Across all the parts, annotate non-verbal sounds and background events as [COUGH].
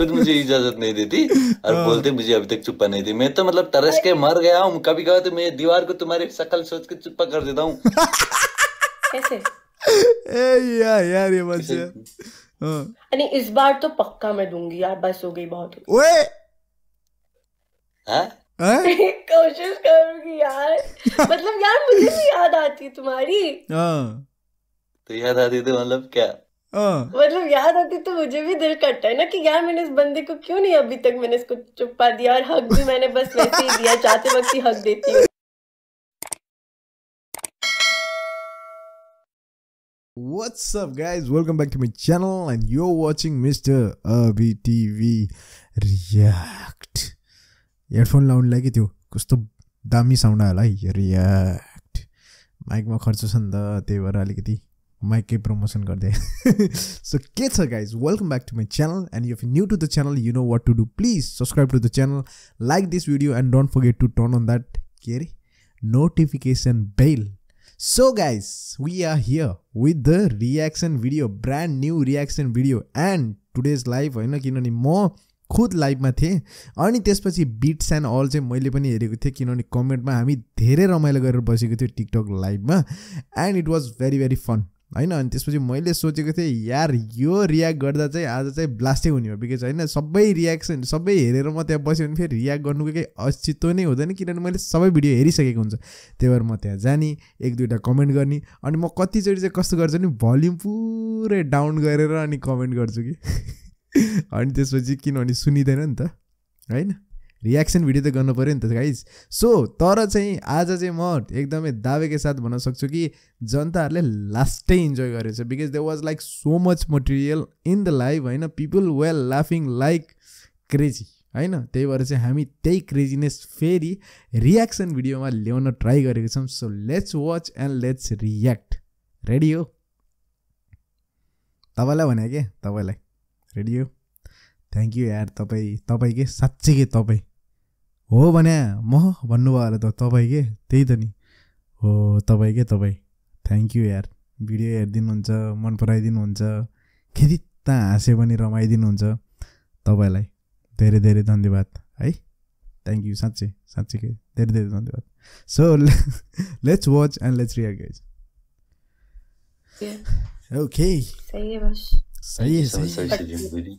खुद मुझे इजाजत नहीं देती और हाँ। बोलते मुझे अभी तक चुप्पा नहीं दी मैं तो मतलब तरस के मर गया हूँ कभी कभी तो मैं दीवार को तुम्हारे शक्ल सोच के चुप्पा कर देता हूँ यार यार ये मत हाँ। अरे इस बार तो पक्का मैं दूंगी यार बस हो गई बहुत हो गई हाँ? [LAUGHS] कोशिश करूंगी यार मतलब यार मुझे भी याद आती तुम्हारी तो याद आती तो मतलब क्या हाँ। मतलब याद आती तो मुझे भी दिल करता है ना कि यार मैंने इस बंदे को क्यों नहीं अभी तक मैंने इसको चुपा दिया और हक भी मैंने बस वैसे ही दिया चाहते वक्त ही हक देती हूँ What's up guys welcome back to my channel and you're watching Mr. Abhi TV React headphone लाउन लाग्यो त्यो कस्तो दामी साउन्ड आयो होला React. Mic माइकमा खर्च छ नि त त्यही भएर अलिकति माइकै प्रमोसन गर्दै सो [LAUGHS] के छ guys welcome back to my channel and you new to the channel you know what to do please subscribe to the channel like this video and don't forget to turn on that के अरे notification bell so guys we are here with the reaction video brand new reaction video and today's live होइन किनभने म खुद लाइभमा थिएँ अनि त्यसपछि bits and all चाहिँ मैले पनि हेरेको थिएँ किनभने कमेन्टमा हामी धेरै रमाइलो गरेर बसेको थियो टिकटक लाइभमा and it was very very fun होइन अनि त्यसपछि मैले सोचेको थिएँ यार यो रियाक्ट गर्दा चाहिँ आज चाहिँ ब्लास्टै हुने हो बिकज होइन सबै रियाक्सन सबै हेरेर म त्यहाँ बस्यो भने फेरि रियाक्ट गर्नुको केही अस्तित्व नै हुँदैन किनभने मैले सबै भिडियो हेरिसकेको हुन्छ त्यही भएर म त्यहाँ जाने एक दुईवटा कमेन्ट गर्ने अनि म कतिचोटि चाहिँ कस्तो गर्छु नि भल्युम पुरै डाउन गरेर अनि कमेन्ट गर्छु कि [LAUGHS] अनि त्यसपछि किनभने सुनिँदैन नि त होइन रियाक्सन भिडियो त गर्नु पऱ्यो नि त गाइज सो तर चाहिँ आज चाहिँ म एकदमै दावेकै साथ भन्न सक्छु कि जनताहरूले लास्टै इन्जोय गरेछ because they was like so much material in the life होइन पिपुल वेल लाफिङ लाइक क्रेजी होइन त्यही भएर चाहिँ हामी त्यही क्रेजिनेस फेरि रियाक्सन भिडियोमा ल्याउन ट्राई गरेको छौँ so let's watch and let's react ready हो तपाईँलाई भने के तपाईँलाई रेडी हो थ्याङ्क यू यार तपाईँ तपाईँकै के तपाईँ हो भने म भन्नुभयो होला त तपाईँ के त्यही त नि हो तपाईँ के तपाईँ थ्याङ्क यू यार भिडियो हेरिदिनुहुन्छ मन पराइदिनुहुन्छ यदि त हाँस्यो भने रमाइदिनुहुन्छ तपाईँलाई धेरै धेरै धन्यवाद है थ्याङ्क यू साँच्चै के धेरै धेरै धन्यवाद so let's watch and let's रियर गाइज ओके सही सही सही सही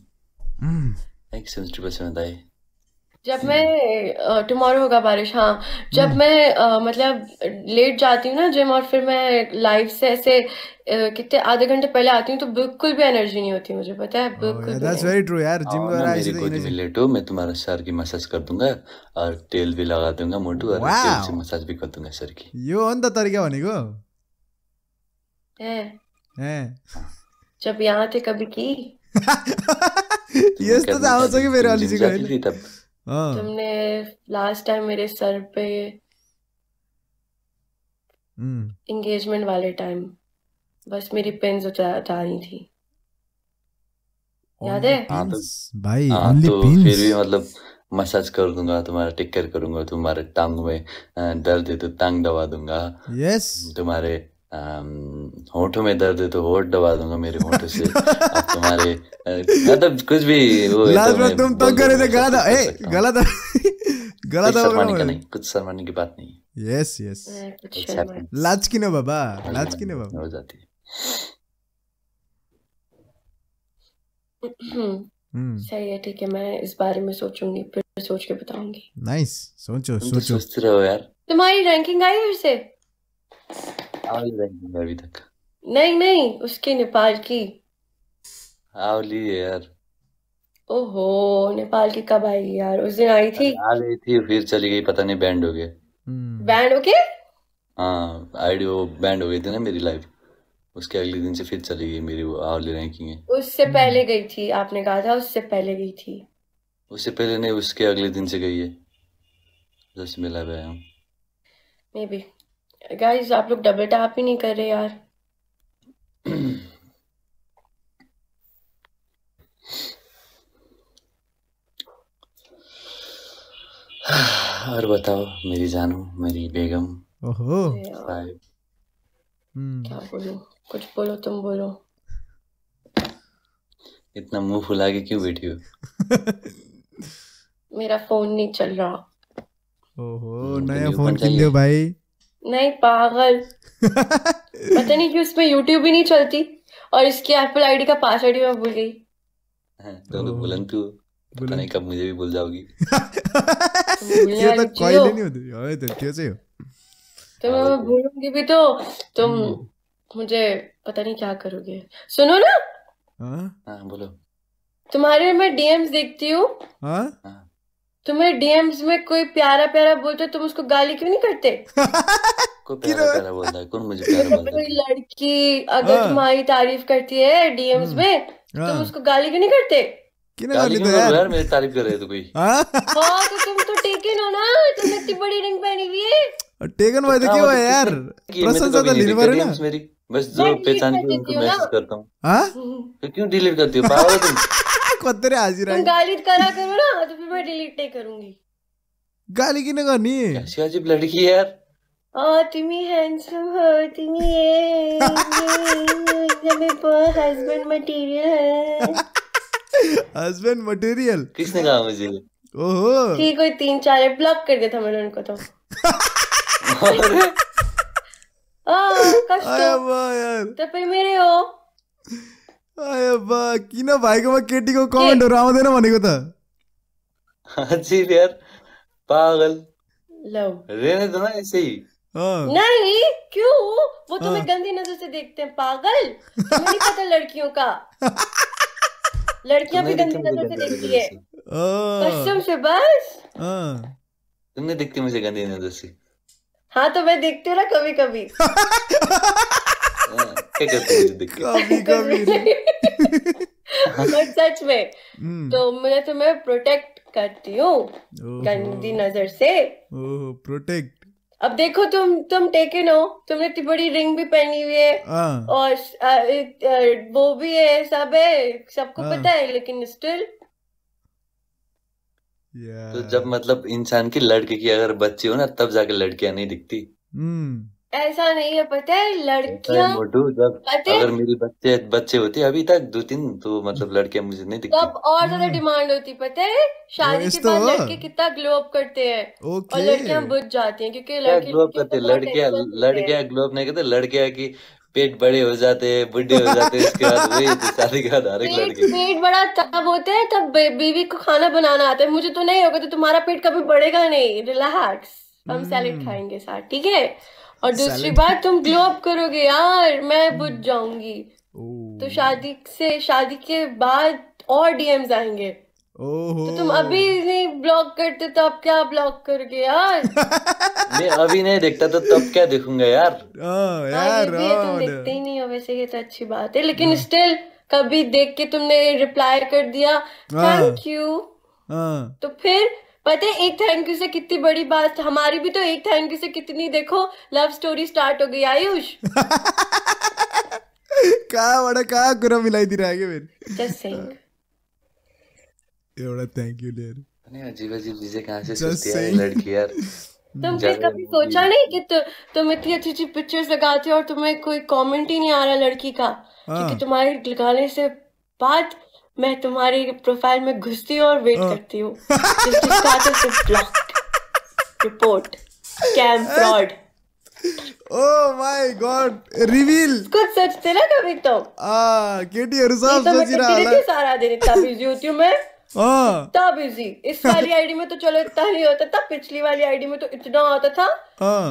mm. जब hmm. मैं टुमारो होगा बारिश हाँ जब हम्म मैं अ, मतलब लेट जाती हूँ ना जिम और फिर मैं लाइव से ऐसे कितने आधे घंटे पहले आती हूँ तो बिल्कुल भी एनर्जी नहीं होती मुझे पता है ओह oh, बिल्कुल यार भी दैट्स नहीं वेरी ट्रू यार जिम आओ ना वगैरह मेरी ऐसी तो गोदी में एनर्जी लेटो मैं तुम्हारा सर की मसाज कर दूंगा और तेल भी लगा दूंगा मोटू और तेल से वाओ मसाज भी कर दूंगा सर की यो हो नि त तरिका भनेको है जब यहाँ थे कभी की तुम्हें यस्तो त करना आउँछ चाहिए कि मेरो तुम जिम जाती होइन थी तब हाँ तुमने लास्ट टाइम मेरे सर पे हम्म एंगेजमेंट वाले टाइम बस मेरी पिंस जा, थी याद है हाँ तो भाई हाँ ओनली तो फिर भी मतलब मसाज कर दूंगा तुम्हारा टेक केयर करूंगा तुम्हारे टांग में दर्द है तो टांग दबा दूंगा यस तुम्हारे होठो में दर्द है तो होठ दबा दूंगा मेरे होठो से अब तुम्हारे मतलब कुछ भी वो तो लास्ट में तुम तो करे थे गलत ए गलत गलत शर्माने का नहीं कुछ शर्माने की बात नहीं यस यस लाज की ना बाबा हाँ लाज की ना हाँ बाबा हो जाती है [CLEARS THROAT] हम्म। सही है ठीक है मैं इस बारे में सोचूंगी फिर सोच के बताऊंगी नाइस सोचो तो सोचो सोचते रहो यार तुम्हारी रैंकिंग आई फिर से आवली रैंकिंग है अभी तक नहीं नहीं उसकी नेपाल की आवली है यार ओहो नेपाल की कब आई यार उस दिन आई थी आ गई थी फिर चली गई पता नहीं बैंड हो गए बैंड हम्म। हो गए हाँ आईडी वो बैंड हो गई थी ना मेरी लाइफ उसके अगले दिन से फिर चली गई मेरी वो आवली रैंकिंग है उससे हम्म। पहले गई थी आपने कहा था उससे पहले गई थी उससे पहले नहीं उसके अगले दिन से गई है जैसे मिला हुआ है मे बी गाइस आप लोग डबल टैप ही नहीं कर रहे यार और बताओ मेरी जानू मेरी बेगम ओहो हम्म। क्या बोलो कुछ बोलो तुम बोलो इतना मुंह फुला के क्यों बैठी हो मेरा फोन नहीं चल रहा ओहो हम्म, नया फोन किन भाई नहीं पागल पता नहीं कि उसमें यूट्यूब ही नहीं चलती और इसकी एप्पल आईडी का पासवर्ड ही मैं भूल गई हाँ, तो बुलंद तू पता नहीं कब मुझे भी भूल जाओगी [LAUGHS] ये तो कोई नहीं होती अरे तो कैसे हो तो मैं हाँ, तो भूलूंगी भी तो तुम हम्म। मुझे पता नहीं क्या करोगे सुनो ना हाँ, हाँ बोलो तुम्हारे मैं डीएम्स देखती हूँ हाँ तुम्हें डीएम्स में कोई प्यारा प्यारा बोलते तुम उसको गाली क्यों नहीं करते [LAUGHS] कोई लड़की अगर हाँ। तुम्हारी तारीफ करती है डीएम्स हम्म। में हाँ। तुम उसको गाली क्यों नहीं करते तो तारीफ कर रहे थे तो हाँ। तो है मतलब क्यों डिलीट करती हो [LAUGHS] खतरे हाजिर है तुम गाली करा करो ना तो फिर मैं डिलीट नहीं करूंगी गाली की ना करनी है कैसी अजीब लड़की है यार ओ तुम ही हैंडसम हो तुम ही ये मेरे पास हस्बैंड मटेरियल है हस्बैंड मटेरियल किसने कहा मुझे ओहो ठीक है तीन चार ब्लॉक कर दिया था मैंने उनको तो आ, यार तो फिर मेरे हो अय्यबा किन भाइकोमा केटीको कमेन्टहरू आउँदैन भनेको त तो। हजुर हाँ यार पागल रहने दो ना ऐसे ही हाँ। नहीं क्यों वो तुम्हें हाँ। गंदी नजर से देखते हैं पागल तुम्हें नहीं पता लड़कियों का लड़कियां भी गंदी नजर से देखती है कसम से बस तुमने देखती मुझे गंदी नजर से हाँ तो मैं देखती हूँ ना कभी कभी [LAUGHS] कभी कभी सच में हम्म। तो मैं तुम्हें प्रोटेक्ट करती हूँ गंदी नजर से प्रोटेक्ट अब देखो तुम तुम टेकन हो तुमने इतनी बड़ी रिंग भी पहनी हुई है हाँ। और वो भी है सब है सबको हाँ। पता है लेकिन स्टिल yeah. तो जब मतलब इंसान की लड़के की अगर बच्ची हो ना तब जाके लड़कियां नहीं दिखती हम्म mm. ऐसा नहीं है पता है लड़कियां मोटू जब अगर मेरे बच्चे बच्चे होते अभी तक दो तीन तो मतलब हम्म। लड़कियां मुझे नहीं तो दिखती तब और ज्यादा हम्म। डिमांड होती पता है शादी के तो बाद लड़के कितना ग्लो अप करते हैं और लड़कियां बुझ जाती हैं क्योंकि लड़के ग्लो अप करते लड़कियां लड़कियां ग्लो अप नहीं करते लड़कियां की पेट बड़े हो जाते हैं बुढ़े हो जाते हैं इसके बाद वही शादी का आधार हर लड़के पेट बड़ा तब होता है तब बीवी को खाना बनाना आता है मुझे तो नहीं होगा तो तुम्हारा पेट कभी बढ़ेगा नहीं रिलैक्स हम सैलेड हम्म। खाएंगे साथ ठीक है और दूसरी बात तुम ग्लो अप करोगे यार मैं बुझ जाऊंगी तो शादी से शादी के बाद और डीएम्स आएंगे तो तुम अभी नहीं ब्लॉक करते तो अब क्या ब्लॉक करोगे यार मैं [LAUGHS] अभी नहीं देखता तो तब क्या देखूंगा यार हाँ, यार ये तुम देखते ही नहीं हो वैसे ये तो अच्छी बात है लेकिन स्टिल हाँ। कभी देख के तुमने रिप्लाई कर दिया थैंक हाँ। यू तो फिर पता है एक थैंक यू से कितनी बड़ी बात हमारी भी तो एक थैंक यू से कितनी देखो लव स्टोरी स्टार्ट हो गई आयुष कहा बड़ा कहा कुरा मिलाई थी रह गए जस्ट सेइंग ये बड़ा थैंक यू डियर अरे अजीब अजीब चीजें कहां से सुनती है लड़की यार तुमने कभी सोचा नहीं कि तु, तुम इतनी अच्छी अच्छी पिक्चर्स लगाते हो और तुम्हें कोई कमेंट ही नहीं आ रहा लड़की का क्योंकि हाँ। तुम्हारे लगाने से बात मैं तुम्हारी प्रोफाइल में घुसती हूँ और वेट आ, हाँ। करती हूँ रिपोर्ट कैम fraud oh my God reveal कुछ सोचते ना कभी हाँ, तो आ केटी अरुसाब सोच रहा है सारा दिन हाँ। इतना बिजी होती यूट्यूब में इतना बिजी इस वाली आईडी [LAUGHS] में तो चलो इतना ही होता था पिछली वाली आईडी में तो इतना होता था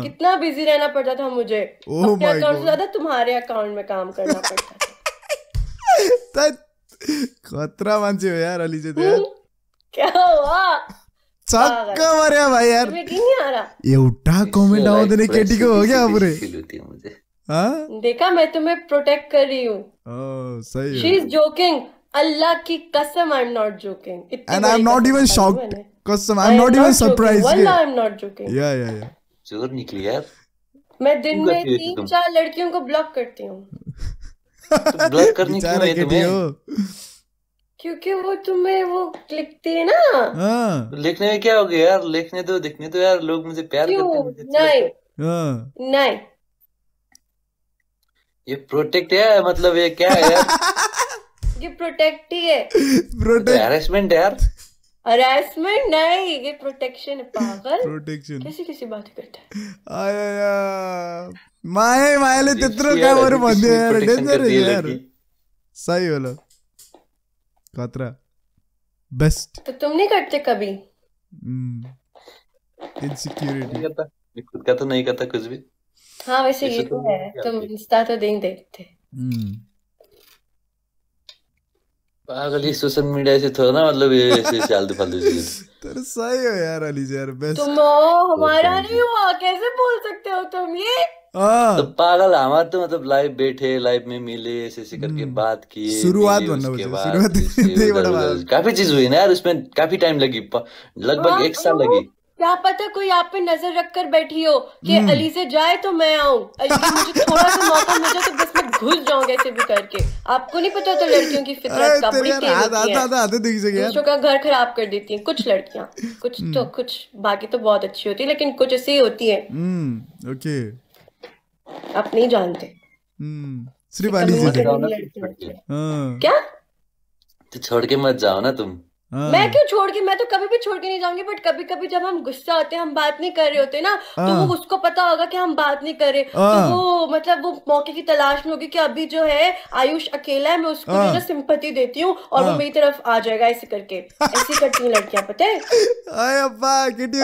कितना बिजी रहना पड़ता था मुझे oh अपने अकाउंट से ज्यादा तुम्हारे अकाउंट में काम करना पड़ता था [LAUGHS] खतरा मान्छे हो यार अली चाहिँ तो यार [LAUGHS] क्या हुआ चक्का छक्क यार भाई यार एउटा देने आउँदैन केटीको हो गया पुरै हाँ? देखा मैं तुम्हें प्रोटेक्ट कर रही हूँ शी इज जोकिंग अल्लाह की कसम I am not joking and I am not even shocked कसम I am not even surprise वल्लाह I am not joking yeah yeah या जोर निकली यार मैं दिन में तीन चार लड़कियों को ब्लॉक करती हूँ तो करने क्यों है तुम्हें क्योंकि वो तुम्हें वो लिखते है ना हाँ। लिखने में क्या हो गया यार लिखने दो दिखने दो यार लोग मुझे प्यार करते हैं नहीं हाँ। नहीं ये प्रोटेक्ट है मतलब ये क्या है यार [LAUGHS] ये प्रोटेक्ट ही है प्रोटेक्ट हैरेसमेंट यार हरासमेंट नहीं ये प्रोटेक्शन है पागल प्रोटेक्शन कैसी कैसी बात करता है आया माये ले तित्रो का वर मध्ये यार डेंजर है यार सही बोला कतरा बेस्ट तो तुम नहीं करते कभी इनसिक्योरिटी हम्म। खुद का तो नहीं करता कुछ भी हाँ वैसे ये तो, तो है तुम इंस्टा तो नहीं देखते हम्म पागल ही सोशल मीडिया से थोड़ा ना मतलब ये ऐसे चालते फालतू [LAUGHS] तेरे सही हो यार अली जी यार बेस्ट तुम हमारा नहीं हुआ कैसे बोल सकते हो तुम ये हाँ। तो पागल हमारे तो मतलब लाइव बैठे लाइव में मिले ऐसे ऐसे करके हम्म। बात किए शुरुआत काफी चीज हुई ना यार उसमें काफी टाइम लगी लगभग हाँ, एक साल तो लगी क्या पता कोई आप पे नजर रख कर बैठी हो कि हम्म। अली से जाए तो मैं आऊं मुझे [LAUGHS] थोड़ा सा मौका मिल जाए तो बस मैं घुस जाऊंगा ऐसे भी करके आपको नहीं पता तो लड़कियों की फितरत का तेज होती है दूसरों का घर खराब कर देती है कुछ लड़कियां कुछ तो हम्म। कुछ बाकी तो बहुत अच्छी होती है लेकिन कुछ ऐसी होती है हम्म, ओके आप नहीं जानते सिर्फ तो अली से हाँ। क्या तो छोड़ के मत जाओ ना तुम हाँ। मैं क्यों छोड़ के मैं तो कभी भी छोड़ के नहीं जाऊंगी बट कभी कभी जब हम गुस्सा होते हैं हम बात नहीं कर रहे होते ना तो वो हाँ। उसको पता होगा कि हम बात नहीं कर रहे तो हाँ। वो मतलब वो मौके की तलाश में होगी कि अभी जो है आयुष अकेला है मैं उसको जो ना सिंपति देती हूँ और वो मेरी तरफ आ जाएगा ऐसे करके ऐसी करती हूँ लड़कियां पता है [LAUGHS]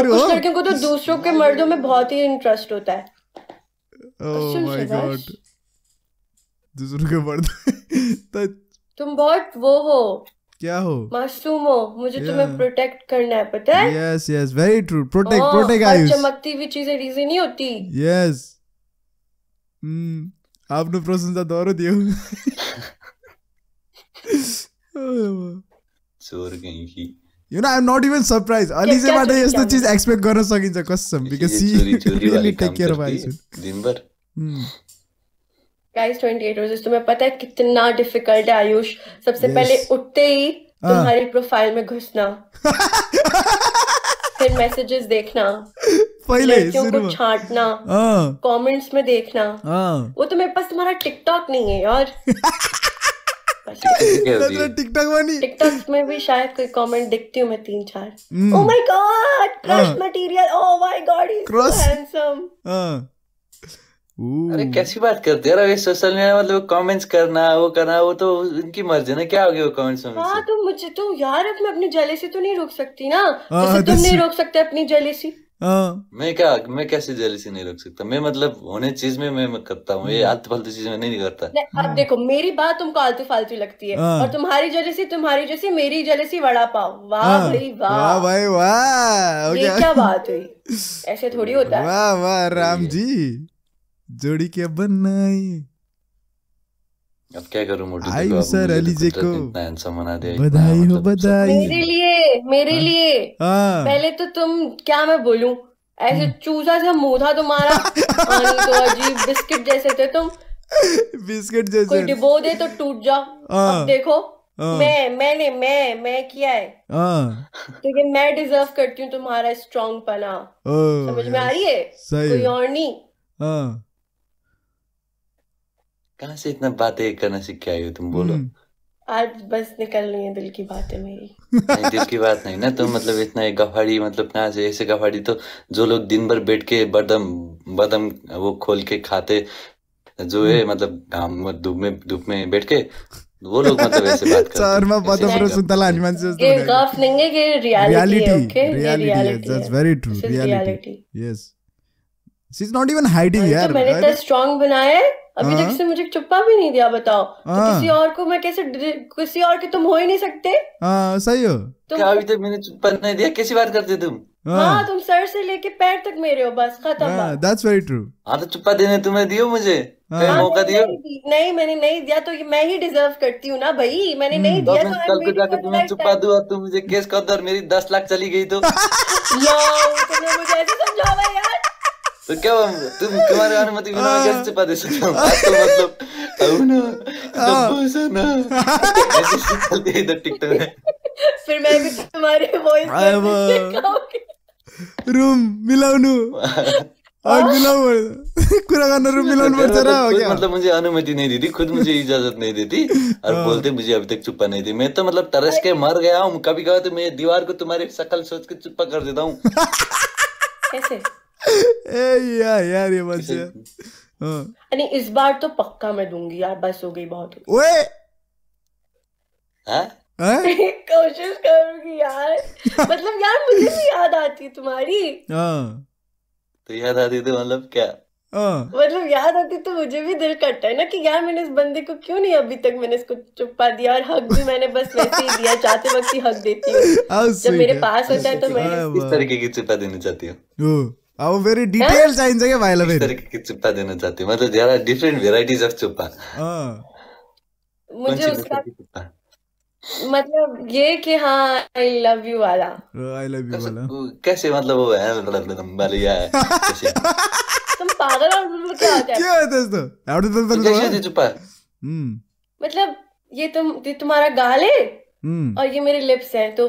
कुछ लड़कियों को तो दूसरों के मर्दों में बहुत ही इंटरेस्ट होता है oh दूसरों के मर्द [LAUGHS] तो तुम बहुत वो हो क्या हो मासूम हो मुझे yeah. तुम्हें प्रोटेक्ट करना है पता है yes yes very true protect protect Ayush चमकती हुई चीजें रीजन नहीं होती यस हम्म hmm. आपने प्रशंसा दोहरो दियो [LAUGHS] चोर कहीं की you know I am not even surprise अली से मात्र यस्तो चीज एक्सपेक्ट गर्न सकिन्छ कसम because she really take care of Ayush दिनभर हम्म गाइस 28 रोजेस तुम्हें पता है कितना डिफिकल्ट है आयुष सबसे yes. पहले उठते ही आ. हाँ। तुम्हारी प्रोफाइल में घुसना [LAUGHS] फिर मैसेजेस देखना पहले को छांटना कमेंट्स हाँ। में देखना आ. हाँ। वो तो मेरे पास तुम्हारा टिकटॉक नहीं है यार टिकटॉक वाली टिकटॉक में भी शायद कोई कमेंट दिखती हूँ मैं तीन चार oh my God crush material oh my God he handsome अरे कैसी बात करते हैं अभी सोशल मीडिया मतलब कमेंट्स करना वो करना वो तो उनकी मर्जी ना क्या हो गया वो कमेंट्स में हाँ तो मुझे तो यार अब मैं अपनी जेलेसी तो नहीं रोक सकती ना हाँ, जैसे तुम नहीं रोक सकते अपनी जेलेसी हाँ। मैं क्या मैं कैसे जेलेसी नहीं रोक सकता मैं मतलब होने चीज में मैं करता हूँ ये hmm. आलतू फालतू चीज में नहीं करता अब hmm. देखो मेरी बात तुमको आलतू फालतू लगती है हाँ। और तुम्हारी जेलेसी तुम्हारी जैसी मेरी जेलेसी वड़ा पाव वाह भाई वाह भाई वाह क्या बात हुई ऐसे थोड़ी होता है वाह वाह राम जी जोड़ी क्या बनाई अब क्या करूं मोटू आई सर तो अली जी को बधाई हो मतलब बधाई मेरे लिए मेरे आ, हाँ। लिए आ, हाँ। पहले तो तुम क्या मैं बोलूं ऐसे हम्म। चूसा सा मुंह था तुम्हारा तो [LAUGHS] अजीब बिस्किट जैसे थे तुम बिस्किट जैसे कोई डिबो दे तो टूट जा आ, अब हाँ। देखो आ, मैं मैंने मैं मैं किया है क्योंकि मैं डिजर्व करती हूँ तुम्हारा स्ट्रॉन्ग पना समझ में आ रही है कोई और नहीं कहाँ से इतना बातें करना सीख के आई हो तुम बोलो हम्म। आज बस निकल रही है दिल की बातें मेरी नहीं दिल की बात नहीं ना तो [LAUGHS] मतलब इतना एक गफाड़ी मतलब कहाँ से ऐसे गफाड़ी तो जो लोग दिन भर बैठ के बदम बदम वो खोल के खाते जो है हम्म। मतलब घाम धूप में धूप में बैठ के वो लोग मतलब ऐसे बात करते शर्मा पदम रसुन तला हनुमान से ये गफ नहीं है कि reality okay reality that's very true reality yes she is not even hiding यार मैंने तो स्ट्रांग बनाया है अभी तक हाँ। से मुझे चुप्पा भी नहीं दिया बताओ तो हाँ। किसी और को मैं कैसे किसी और के तुम हो ही नहीं सकते आ, हाँ, सही हो तुम... क्या अभी तक मैंने चुप्पा नहीं दिया कैसी बात करते तुम हाँ तुम सर से लेके पैर तक मेरे हो बस खत्म दैट्स वेरी ट्रू हाँ तो चुप्पा देने तुम्हें दियो मुझे मौका दियो नहीं मैंने नहीं दिया तो मैं ही डिजर्व करती हूँ ना भाई मैंने नहीं हम्म। दिया तो, तो कल को जाकर तुम्हें चुप्पा दो और तुम मुझे केस कर दो और मेरी दस लाख चली गई तो [LAUGHS] मुझे ऐसे समझावा यार तो क्या तुम तुम्हारे अनुमति में तो बिना कैसे दे सकते मतलब हाँ। हाँ, रूम कुरा करना रूम मतलब, मतलब मुझे अनुमति नहीं दी थी खुद मुझे इजाजत नहीं देती और हाँ। बोलते मुझे अभी तक चुप्पा नहीं थी मैं तो मतलब तरस के मर गया हूँ कभी कभी तो मैं दीवार को तुम्हारी सकल सोच के चुप्पा कर देता हूँ [LAUGHS] कैसे [LAUGHS] यार यार ये बस यार अरे इस बार तो पक्का मैं दूंगी यार बस हो गई बहुत हो गई ओए हाँ? हाँ? [LAUGHS] कोशिश करूंगी यार [LAUGHS] मतलब यार मुझे भी याद आती तुम्हारी हाँ तो याद आती तो मतलब क्या हाँ। मतलब याद आती तो मुझे भी दिल करता है ना कि यार मैंने इस बंदे को क्यों नहीं अभी तक मैंने इसको चुपा दिया और हक भी मैंने बस वैसे ही दिया चाहते वक्त ही हक देती हूँ जब मेरे पास होता है तो मैं इस तरीके की चुपा देना चाहती हूँ अब डिटेल चाहिन्छ क्या भाइलाई फेरि चुप्पा मतलब चुप्पा हाँ। मतलब ये कि हाँ आई लव यू वाला आई लव यू वाला कैसे मतलब वो है तुम मतलब है [LAUGHS] तुम पागल हो क्या [LAUGHS] क्या है तो कैसे चुप्पा हम्म। मतलब ये तुम ये तुम्हारा गाल है हम्म। और ये मेरे लिप्स हैं तो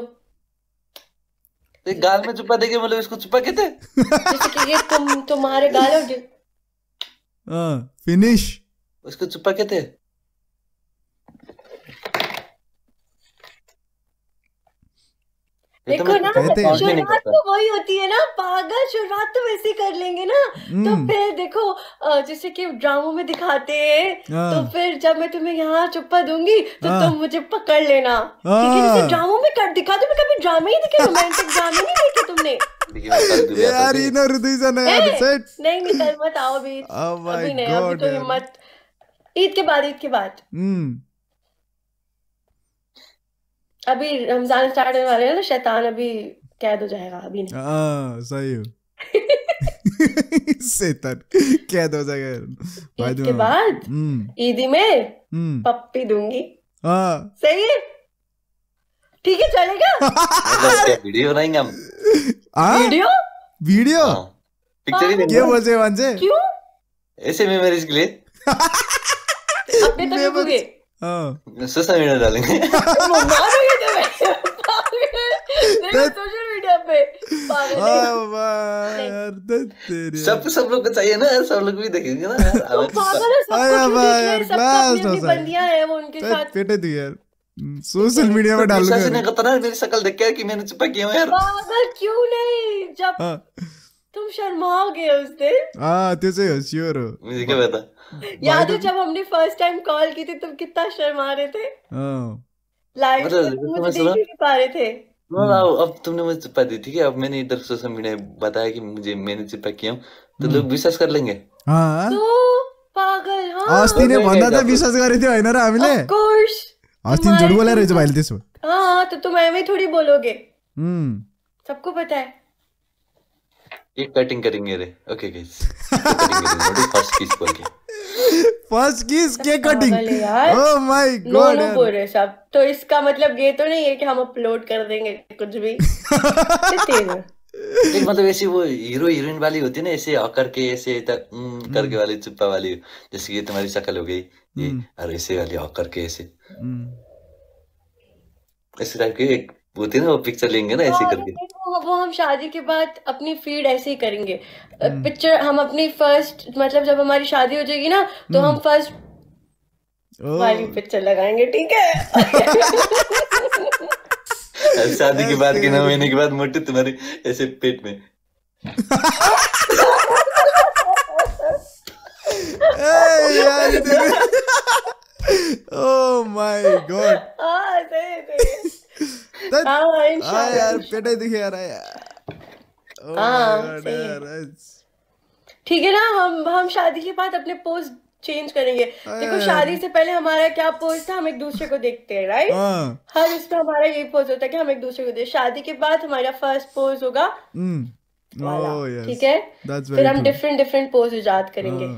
तो गाल में छुपा देगी मतलब इसको छुपा के ये तुम तुम्हारे गाल हाँ फिनिश उसको छुपा के थे तो देखो ना शुरुआत तो वही होती है ना पागल शुरुआत तो वैसे कर लेंगे ना तो हम्म। फिर देखो जैसे कि ड्रामों में दिखाते हैं तो हाँ। फिर जब मैं तुम्हें यहाँ चुप्पा दूंगी तो तुम हाँ। मुझे पकड़ लेना क्योंकि हाँ। ड्रामों में कर दिखा तुम्हें कभी ड्रामे ही दिखे रोमांटिक ड्रामे नहीं देखे तुमने तो यार ये ना हृदय से ना सेट नहीं निकल मत आओ भी अभी नहीं oh अभी तो हिम्मत ईद के बाद ईद के बाद हम्म अभी रमजान स्टार्ट होने वाले हैं तो शैतान अभी कैद हो जाएगा अभी नहीं हाँ सही हो शैतान कैद हो जाएगा ईद के बाद हम्म। ईदी में हम्म। पप्पी दूंगी हाँ सही है ठीक है चलेगा [LAUGHS] वीडियो बनाएंगे हम हाँ? वीडियो वीडियो पिक्चर हाँ। ही क्या बोल रहे हैं क्यों ऐसे मेमोरीज के लिए अब बेटा क्यों हाँ। सोशल मीडिया डालेंगे [LAUGHS] [LAUGHS] हाँ। तो हाँ, सब सब लोग को ना सब लोग भी देखेंगे ना [LAUGHS] यार सोशल मीडिया हम्म, में तो डाल मेरी शक्ल देख के कि मैंने चुपा किया यार क्यों नहीं जब तुम शर्माओगे उस दिन हाँ तुझे श्योर हो मुझे क्या पता याद है जब हमने फर्स्ट टाइम कॉल की थी तुम कितना शर्मा रहे थे हाँ। लाइव मतलब, मुझे देख नहीं पा रहे थे हाँ, hmm. अब तुमने मुझे चिपा दी ठीक है अब मैंने इधर सोशल मीडिया बताया कि मुझे मैंने चिपा किया तो hmm. लोग विश्वास कर लेंगे हाँ तो पागल हाँ अस्ति ने भन्दा त विश्वास गरेको थियो होइन र हामीले अफ कोर्स अस्ति झुट बोलाइरहेछ भाइले त्यसो हाँ तो तुम एमै थोड़ी बोलोगे हम्म सबको पता है ये कटिंग करेंगे रे ओके गाइस फर्स्ट किस बोल के फर्स्ट किस के cutting oh my God no बोल रहे साहब तो इसका मतलब ये तो नहीं है कि हम अपलोड कर देंगे कुछ भी एक [LAUGHS] मतलब ऐसे वो हीरो हीरोइन वाली होती है ना ऐसे आकर के ऐसे तक हम्म, हम्म। करके वाली चुप्पा वाली जैसे कि तुम्हारी शक्ल हो गई ये और हम्म। ऐसे वाली आकर के ऐसे ऐसे टाइप की एक वो ना वो पिक्चर लेंगे ना ऐसे हाँ, करके वो, हम शादी के बाद अपनी फीड ऐसे ही करेंगे पिक्चर हम्म। हम अपनी फर्स्ट मतलब जब हमारी शादी हो जाएगी ना तो हम फर्स्ट हम्म। वाली पिक्चर लगाएंगे ठीक है [LAUGHS] शादी के बाद के नौ महीने के बाद मोटी तुम्हारे ऐसे पेट में ओह माय गॉड ठीक है ना हम हम शादी के बाद अपने पोज चेंज करेंगे ah, देखो शादी से पहले हमारा क्या पोज था हम एक दूसरे को देखते हैं राइट ah. हर इस इसमें हमारा यही पोज होता है कि हम एक दूसरे को देखते शादी के बाद हमारा फर्स्ट पोज होगा hmm. oh, ठीक है फिर हम डिफरेंट डिफरेंट पोज इजाद करेंगे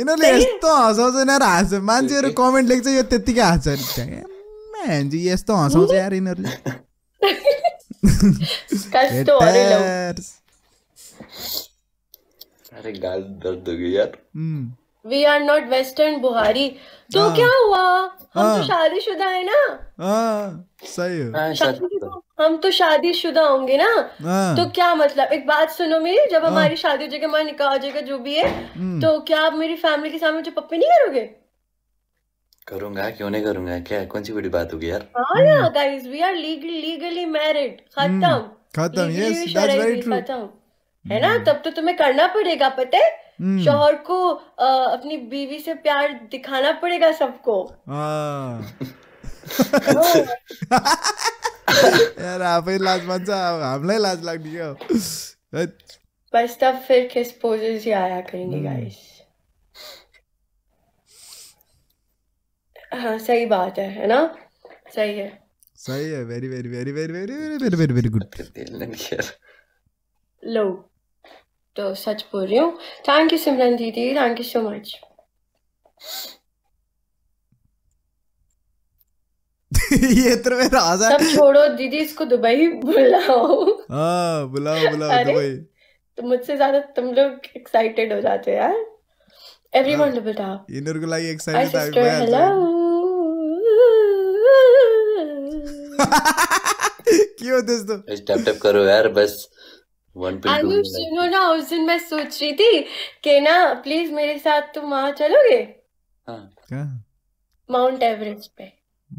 ಇನ್ನು ಎಷ್ಟು ಹೊಸ ಹೊಸ ಏನಾರು ಆಸೆ ಮಾಂಜಿಯವರು ಕಾಮೆಂಟ್ ಲೆಕ್ಚರ್ ಇವತ್ತೆತ್ತಿಗೆ ಆಸೆ ಇರ್ತಾರೆ Angie, ես તો անսանց է արիներ։ Castores. अरे गाल दर्द हो गई यार वी आर नॉट वेस्टर्न बुहारी तो हाँ। क्या हुआ हम तो हाँ। शादीशुदा हाँ, है ना सही तो। हम तो शुदा होंगे ना तो क्या मतलब एक बात सुनो मेरी जब हमारी शादी हो जाएगी हमारा निकाह हो जाएगा जो भी है हम्म। तो क्या आप मेरी फैमिली के सामने मुझे पप्पी नहीं करोगे करूंगा क्यों नहीं करूंगा क्या कौन सी बड़ी बात होगी यार guys we are legally married खत्म हम्म। खत्म यस दैट्स वेरी ट्रू है ना हम्म। तब तो तुम्हें करना पड़ेगा पते हम्म। शोहर को आ, अपनी बीवी से प्यार दिखाना पड़ेगा सबको हाँ। हाँ। यार आप ही लाज मान्छ हामीलाई लाज लाग्ने क्या बस तब फिर किस पोजेस ही आया करेंगे गाइस हाँ, सही बात है है ना सही है सही है very very very very very very very very very good लो तो सच बोल रही हूँ थैंक यू सिमरन दीदी थैंक यू सो मच ये तो मेरा आजा सब छोड़ो दीदी इसको दुबई बुलाओ हाँ बुलाओ बुलाओ दुबई तो मुझसे ज्यादा तुम लोग एक्साइटेड हो जाते हैं यार एवरीवन डबल टैप इनर को लाइक एक्साइटेड आई सिस्टर हेलो क्यों दस दो टैप टैप करो यार बस अनुप सुनो ना उस दिन मैं सोच रही थी कि ना प्लीज मेरे साथ तुम वहां चलोगे हाँ क्या माउंट एवरेस्ट पे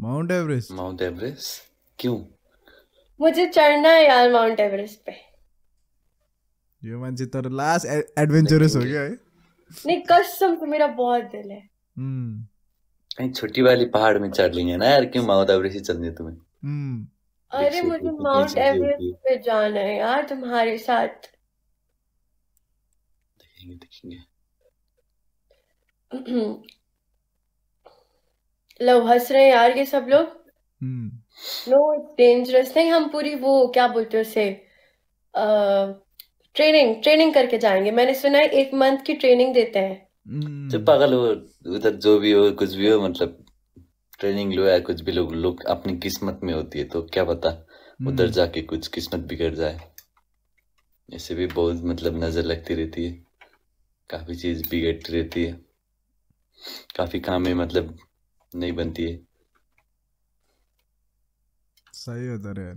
माउंट एवरेस्ट माउंट एवरेस्ट क्यों मुझे चढ़ना है यार माउंट एवरेस्ट पे ये जी तेरा लास्ट एडवेंचरस हो गया है नहीं कसम से मेरा बहुत दिल है हम्म कहीं छोटी वाली पहाड़ में चढ़ लेंगे ना यार क्यों माउंट एवरेस्ट ही चढ़ने तुम्हें Hmm. अरे मुझे माउंट एवरेस्ट पे जाना है यार तुम्हारे साथ देखेंगे देखेंगे [CLEARS THROAT] हंस रहे यार ये सब लोग नो hmm. डेंजरस नहीं हम पूरी वो क्या बोलते हैं उसे ट्रेनिंग ट्रेनिंग करके जाएंगे मैंने सुना है एक मंथ की ट्रेनिंग देते हैं तो पागल हो उधर जो भी हो कुछ भी हो मतलब ट्रेनिंग लो या कुछ भी लोग लोग अपनी किस्मत में होती है तो क्या पता उधर हम्म। जाके कुछ किस्मत बिगड़ जाए ऐसे भी बहुत मतलब नज़र लगती रहती है काफ़ी चीज़ बिगड़ती रहती है काफ़ी काम है मतलब नहीं बनती है सही होता है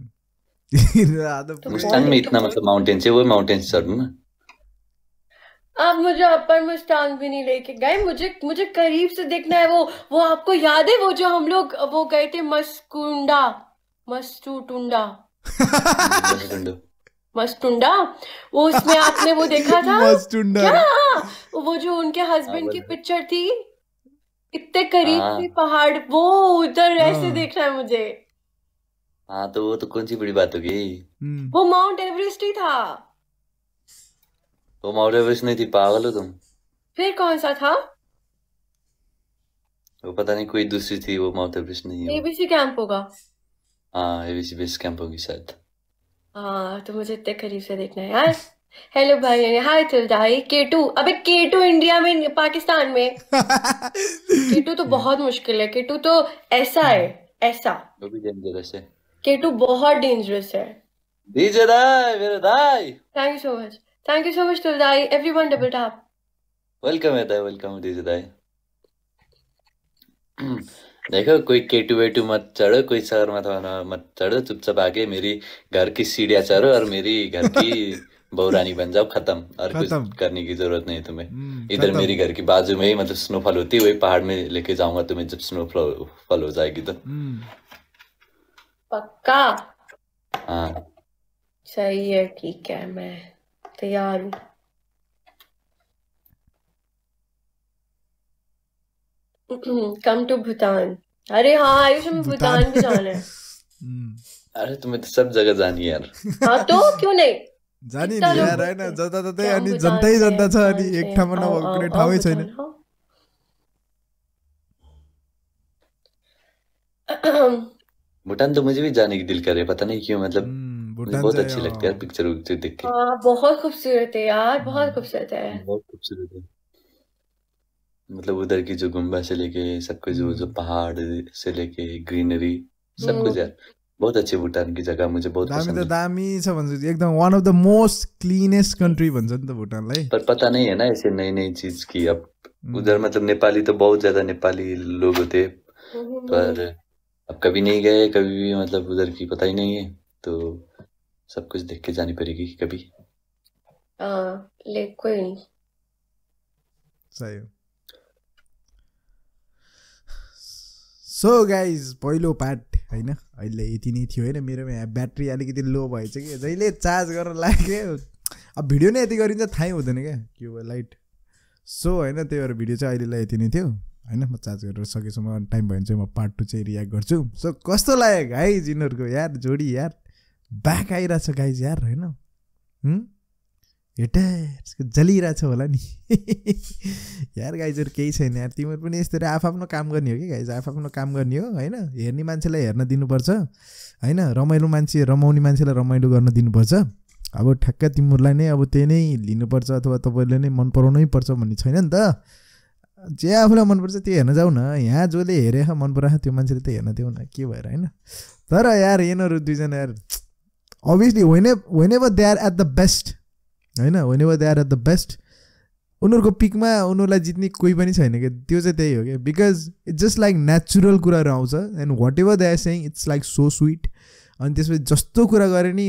राजस्थान [LAUGHS] तो तो में इतना तो मतलब माउंटेन्स है वो माउंटेन्स चढ़ू ना आप मुझे अपर मुस्टांग भी नहीं लेके गए मुझे मुझे करीब से देखना है वो वो आपको याद है वो जो हम लोग वो गए थे मस्कुंडा मस्तुटुंडा मस्टुंडा वो उसमें आपने वो देखा था मस्टुंडा क्या वो जो उनके हस्बैंड की पिक्चर हाँ, थी इतने करीब हाँ। से पहाड़ वो उधर ऐसे हाँ। देखना है मुझे हाँ तो वो तो कौन सी बड़ी बात होगी हम्म। वो माउंट एवरेस्ट ही था वो माउंट एवरेस्ट नहीं थी पागल हो तुम फिर कौन सा था वो पता नहीं कोई दूसरी थी वो माउंट एवरेस्ट नहीं है एबीसी कैंप होगा हाँ एबीसी बेस कैंप होगी शायद हाँ तो मुझे इतने करीब से देखना है यार हेलो भाई यानी हाय के टू अबे के टू इंडिया में पाकिस्तान में के टू तो बहुत मुश्किल है के टू तो ऐसा है ऐसा वो भी डेंजरस है के टू बहुत डेंजरस है डीजे दाई मेरे दाई thank you so much Thank you so much, Tuldai. Everyone, double tap. Welcome, Adai. Welcome, Adai. देखो कोई केटू वेटू मत चढ़ो कोई सर मत मत चढ़ो चुपचाप आके मेरी घर की सीढ़िया चढ़ो और मेरी घर की [LAUGHS] बहुरानी बन जाओ खत्म और खतम। कुछ करने की जरूरत नहीं तुम्हें हम्म, इधर मेरी घर की बाजू में ही मतलब स्नोफॉल होती है वही पहाड़ में लेके जाऊंगा तुम्हें जब स्नोफॉल हो जाएगी तो हम्म। पक्का हाँ सही है ठीक है मैं तैयार हूँ कम टू भूटान अरे हाँ आयुष हमें भूटान भी जाना है हम्म। अरे तुम्हें तो सब जगह जानी है यार हाँ तो क्यों नहीं जानी नहीं यार है हैन जता ततै अनि जनतै जनता था अनि एक वो नभएको कुनै ठाउँै छैन भूटान तो मुझे भी जाने की दिल कर है पता नहीं क्यों मतलब हम्म। भूटान बहुत अच्छी लगती है यार पिक्चर हाँ। उनसे देख के हाँ बहुत खूबसूरत है यार बहुत खूबसूरत है बहुत खूबसूरत है मतलब उधर की जो गुम्बा से लेके सब कुछ जो जो हम्म। पहाड़ से लेके ग्रीनरी सब हम्म। कुछ यार बहुत अच्छी भूटान की जगह मुझे बहुत दामी तो पसंद दामी छ एकदम अफ द मोस्ट भन्छ नि त पर पता नहीं है ना ऐसे नई नई चीज की अब उधर हम्म। मतलब नेपाली तो बहुत ज्यादा नेपाली लोग होते पर अब कभी नहीं गए कभी भी मतलब उधर की पता ही नहीं है तो सब कुछ देख के जानी पड़ेगी कभी ले सो गाइज पहिलो पार्ट होइन अहिले यति नै थियो होइन मेरो यहाँ ब्याट्री अलिकति लो भएछ कि जहिले चार्ज गरेर लाग्यो अब भिडियो नै यति गरिन्छ थाहै हुँदैन क्या के लाइट सो होइन त्यही भएर भिडियो चाहिँ अहिलेलाई यति नै थियो होइन म चार्ज गरेर सकेसम्म टाइम भयो भने चाहिँ म पार्ट टू चाहिँ रियाक्ट गर्छु सो कस्तो लाग्यो गाइज यिनीहरूको यार जोडी यार ब्याक आइरहेछ गाई यार होइन हेटा जलिरहेछ होला नि [LAUGHS] यार गाइजहरू केही छैन यार तिमीहरू पनि यस्तरी आफआफ्नो काम गर्ने हो कि गाइज आफआफ्नो काम गर्ने हो होइन हेर्ने मान्छेलाई हेर्न दिनुपर्छ होइन रमाइलो मान्छे रमाउने मान्छेलाई रमाइलो गर्न दिनुपर्छ अब ठ्याक्क तिमीहरूलाई नै अब त्यही नै लिनुपर्छ अथवा तपाईँले नै मन पराउनै पर्छ भन्ने छैन नि त जे आफूलाई मनपर्छ त्यो हेर्न जाऊ न यहाँ जसले हेरे मन पराएको त्यो मान्छेले त हेर्न देऊ न के भएर होइन तर यार यिनीहरू दुईजना यार obviously when whenever they are at the best होइन whenever they are at the best उनीहरूको पिकमा उनीहरूलाई जित्ने कोही पनि छैन कि त्यो चाहिँ त्यही हो क्या because it's just like natural कुराहरू आउँछ and whatever they are saying it's like so sweet अनि त्यसपछि जस्तो कुरा गरे नि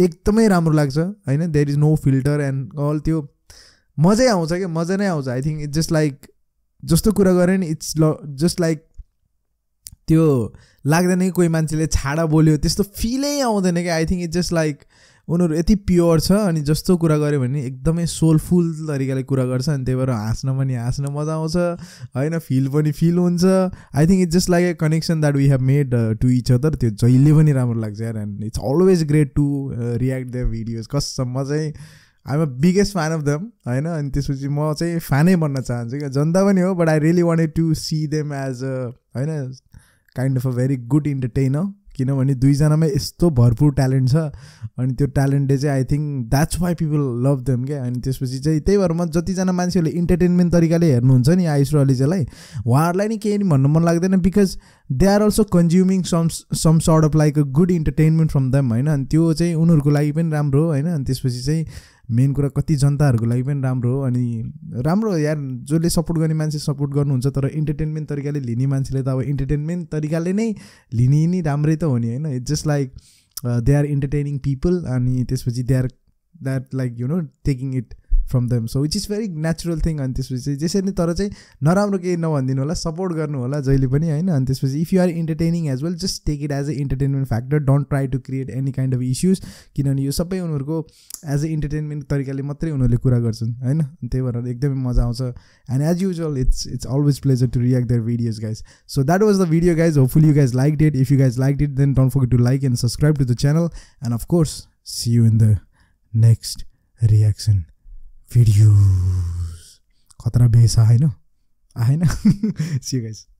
एकदमै राम्रो लाग्छ होइन there is no filter and all त्यो मजै आउँछ क्या मजा नै आउँछ I think it's just like जस्तो कुरा गऱ्यो नि इट्स ल जस्ट लाइक त्यो लाग्दैन कि कोही मान्छेले छाडा बोल्यो त्यस्तो फिलै आउँदैन कि I think it's just like उनीहरू यति प्योर छ अनि जस्तो कुरा गऱ्यो भने एकदमै सोलफुल तरिकाले कुरा गर्छ अनि त्यही भएर हाँस्न पनि हाँस्न मजा आउँछ होइन फिल पनि फिल हुन्छ I think it's just like a connection that we have made to each other त्यो जहिले पनि राम्रो लाग्छ यार and it's always great to react the videos कसम्म चाहिँ I'm a biggest fan of them होइन अनि त्यसपछि म चाहिँ फ्यानै बन्न चाहन्छु क्या जनता पनि हो but I really wanted to see them as a होइन kind of a very good entertainer किनभने दुईजनामै यस्तो भरपुर ट्यालेन्ट छ अनि त्यो ट्यालेन्टले चाहिँ I think that's why people love them क्या अनि त्यसपछि चाहिँ त्यही भएर म जतिजना मान्छेहरूले इन्टरटेनमेन्ट तरिकाले हेर्नुहुन्छ नि आयुष र अलिजालाई उहाँहरूलाई नि केही भन्नु मन लाग्दैन because they are also consuming some some sort of like a good entertainment from them होइन अनि त्यो चाहिँ उनीहरूको लागि पनि राम्रो हो होइन अनि त्यसपछि चाहिँ मेन कुरा कति जनताहरूको लागि पनि राम्रो हो अनि राम्रो यार जसले सपोर्ट गर्ने मान्छे सपोर्ट गर्नुहुन्छ तर इन्टरटेन्मेन्ट तरिकाले लिने मान्छेले त अब इन्टरटेन्मेन्ट तरिकाले नै लिने नै राम्रै त हो नि होइन it's just like they are entertaining people अनि त्यसपछि they are that like you know taking it from them so which is very natural thing अनि त्यसपछि त्यसरी नै तर चाहिँ नराम्रो केही नभनिदिनु होला सपोर्ट गर्नु होला जहिले पनि होइन अनि त्यसपछि if you are entertaining as well just take it as a entertainment factor don't try to create any kind of issues किनभने यो सबै उनीहरूको एज अ इन्टरटेनमेन्ट तरिकाले मात्रै उनीहरूले कुरा गर्छन् होइन त्यही भएर एकदमै मजा आउँछ and as usual it's it's always pleasure to react their videos guys so that was the video guys hopeful you guys like that if you guys like that then don't forget to like and subscribe to the channel and of course see you in the next reaction videos खतरा बेस आएन आएन सिकाइस [LAUGHS]